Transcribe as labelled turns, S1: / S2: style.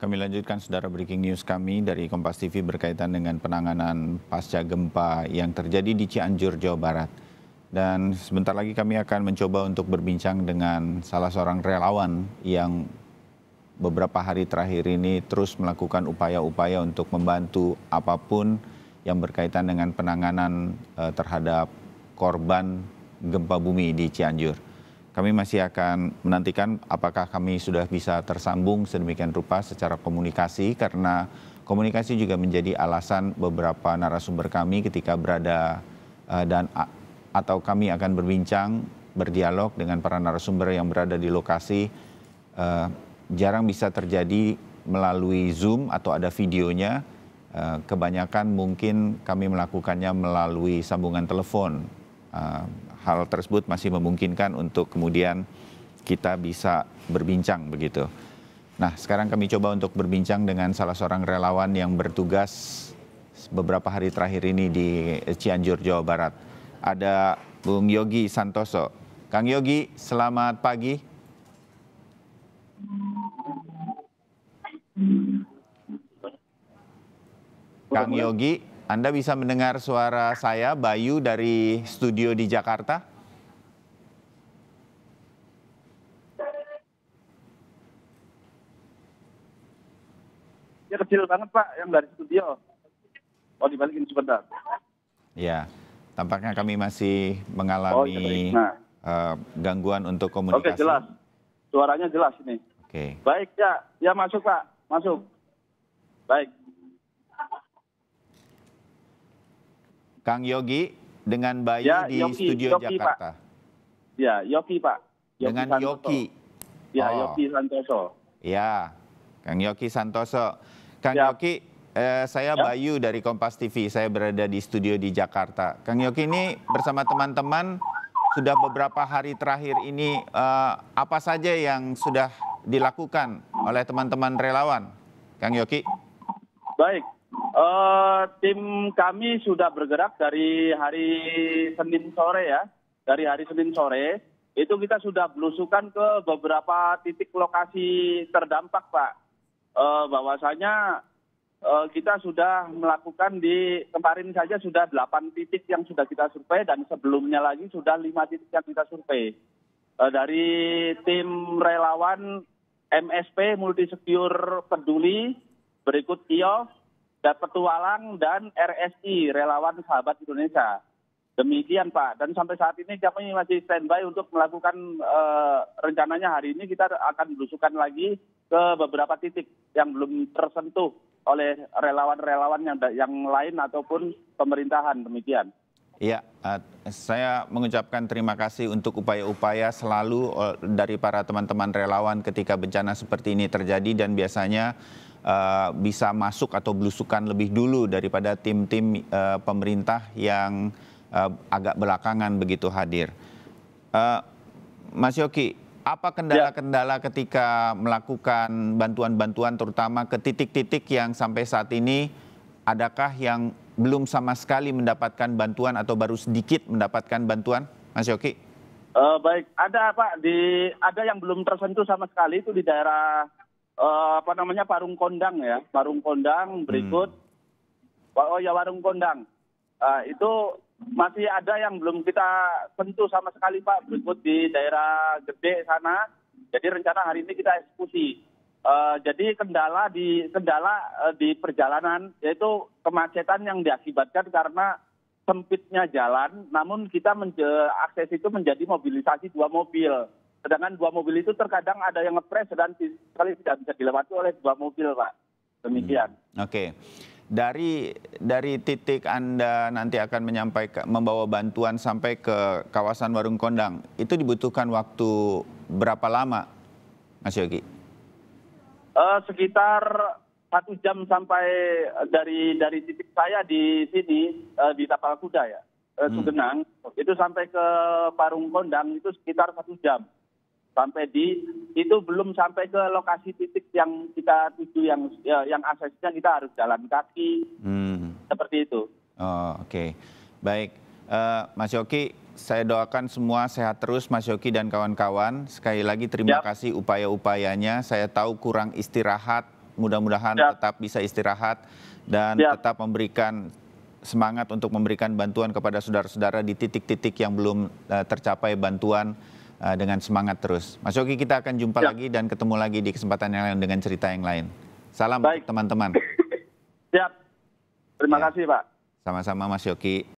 S1: Kami lanjutkan saudara breaking news kami dari Kompas TV berkaitan dengan penanganan pasca gempa yang terjadi di Cianjur, Jawa Barat. Dan sebentar lagi kami akan mencoba untuk berbincang dengan salah seorang relawan yang beberapa hari terakhir ini terus melakukan upaya-upaya untuk membantu apapun yang berkaitan dengan penanganan eh, terhadap korban gempa bumi di Cianjur kami masih akan menantikan apakah kami sudah bisa tersambung sedemikian rupa secara komunikasi karena komunikasi juga menjadi alasan beberapa narasumber kami ketika berada uh, dan atau kami akan berbincang berdialog dengan para narasumber yang berada di lokasi uh, jarang bisa terjadi melalui Zoom atau ada videonya uh, kebanyakan mungkin kami melakukannya melalui sambungan telepon hal tersebut masih memungkinkan untuk kemudian kita bisa berbincang begitu. Nah, sekarang kami coba untuk berbincang dengan salah seorang relawan yang bertugas beberapa hari terakhir ini di Cianjur, Jawa Barat. Ada Bung Yogi Santoso. Kang Yogi, selamat pagi. Kang Yogi, anda bisa mendengar suara saya, Bayu, dari studio di Jakarta.
S2: Ya kecil banget Pak, yang dari studio. Oh dibalikin sebentar.
S1: Ya, tampaknya kami masih mengalami oh, ya, nah. uh, gangguan untuk komunikasi. Oke jelas,
S2: suaranya jelas ini. Oke. Baik ya, ya masuk Pak, masuk. Baik.
S1: Kang Yogi dengan Bayu ya, di Yogi, studio Yogi, Jakarta. Pak. Ya,
S2: Yogi Pak. Yogi dengan Santoso. Yogi. Ya, oh. Yogi Santoso.
S1: Ya, Kang Yogi Santoso. Kang ya. Yogi, eh, saya ya. Bayu dari Kompas TV. Saya berada di studio di Jakarta. Kang Yogi ini bersama teman-teman sudah beberapa hari terakhir ini eh, apa saja yang sudah dilakukan oleh teman-teman relawan, Kang Yogi?
S2: Baik, Eh, tim kami sudah bergerak dari hari Senin sore ya. Dari hari Senin sore itu kita sudah belusukan ke beberapa titik lokasi terdampak, Pak. E, bahwasanya e, kita sudah melakukan di kemarin saja sudah 8 titik yang sudah kita survei dan sebelumnya lagi sudah 5 titik yang kita survei. E, dari tim relawan MSP Multi Peduli, berikut IOF, dan petualang dan RSI relawan sahabat Indonesia. Demikian Pak. Dan sampai saat ini kami masih standby untuk melakukan uh, rencananya hari ini kita akan berusukan lagi ke beberapa titik yang belum tersentuh oleh relawan-relawan yang yang lain ataupun pemerintahan demikian.
S1: Ya, saya mengucapkan terima kasih untuk upaya-upaya selalu eh, dari para teman-teman relawan ketika bencana seperti ini terjadi dan biasanya eh, bisa masuk atau belusukan lebih dulu daripada tim-tim pemerintah yang agak belakangan begitu hadir. Mas Yoki, apa ya. kendala-kendala ketika melakukan bantuan-bantuan terutama ke titik-titik yang sampai saat ini adakah yang belum sama sekali mendapatkan bantuan atau baru sedikit mendapatkan bantuan, Mas Yoki?
S2: Uh, baik, ada apa di ada yang belum tersentuh sama sekali itu di daerah uh, apa namanya Parung Kondang ya, Parung Kondang hmm. berikut hmm. oh ya Warung Kondang uh, itu masih ada yang belum kita sentuh sama sekali Pak berikut di daerah Gede sana. Jadi rencana hari ini kita eksekusi. Eh, jadi kendala di kendala uh, di perjalanan yaitu kemacetan yang diakibatkan karena sempitnya jalan. Namun kita akses itu menjadi mobilisasi dua mobil. Sedangkan dua mobil itu terkadang ada yang ngepres dan sekali tidak bisa dilewati oleh dua mobil, Pak. Demikian.
S1: Hmm. Oke. Okay. Dari dari titik Anda nanti akan menyampaikan membawa bantuan sampai ke kawasan Warung Kondang, itu dibutuhkan waktu berapa lama, Mas Yogi?
S2: Eh, sekitar satu jam sampai dari dari titik saya di sini eh, di tapal kuda ya eh, hmm. Sugenang hmm. itu sampai ke Parung Kondang itu sekitar satu jam sampai di itu belum sampai ke lokasi titik yang kita tuju yang ya, yang aksesnya kita harus jalan kaki
S1: hmm.
S2: seperti itu.
S1: Oh, Oke, okay. baik, uh, Mas Yoki saya doakan semua sehat terus Mas Yoki dan kawan-kawan. Sekali lagi terima Siap. kasih upaya-upayanya. Saya tahu kurang istirahat, mudah-mudahan tetap bisa istirahat dan Siap. tetap memberikan semangat untuk memberikan bantuan kepada saudara-saudara di titik-titik yang belum uh, tercapai bantuan uh, dengan semangat terus. Mas Yoki kita akan jumpa Siap. lagi dan ketemu lagi di kesempatan yang lain dengan cerita yang lain. Salam Baik. teman-teman. Siap. Terima ya. kasih Pak. Sama-sama Mas Yoki.